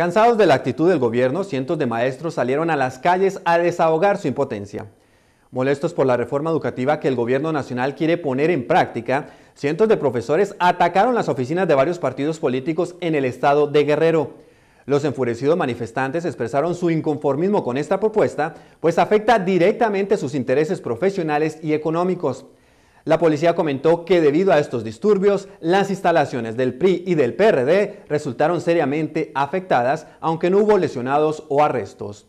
Cansados de la actitud del gobierno, cientos de maestros salieron a las calles a desahogar su impotencia. Molestos por la reforma educativa que el gobierno nacional quiere poner en práctica, cientos de profesores atacaron las oficinas de varios partidos políticos en el estado de Guerrero. Los enfurecidos manifestantes expresaron su inconformismo con esta propuesta, pues afecta directamente sus intereses profesionales y económicos. La policía comentó que debido a estos disturbios, las instalaciones del PRI y del PRD resultaron seriamente afectadas, aunque no hubo lesionados o arrestos.